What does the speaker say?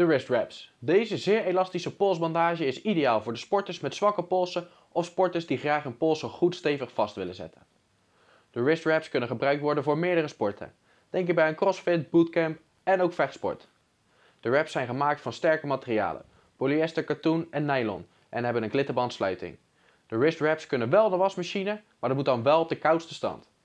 de wrist wraps. Deze zeer elastische polsbandage is ideaal voor de sporters met zwakke polsen of sporters die graag hun polsen goed stevig vast willen zetten. De wrist wraps kunnen gebruikt worden voor meerdere sporten. Denk hierbij aan crossfit, bootcamp en ook vechtsport. De wraps zijn gemaakt van sterke materialen, polyester, katoen en nylon en hebben een glitterbandsluiting. De wrist wraps kunnen wel de wasmachine, maar dat moet dan wel op de koudste stand.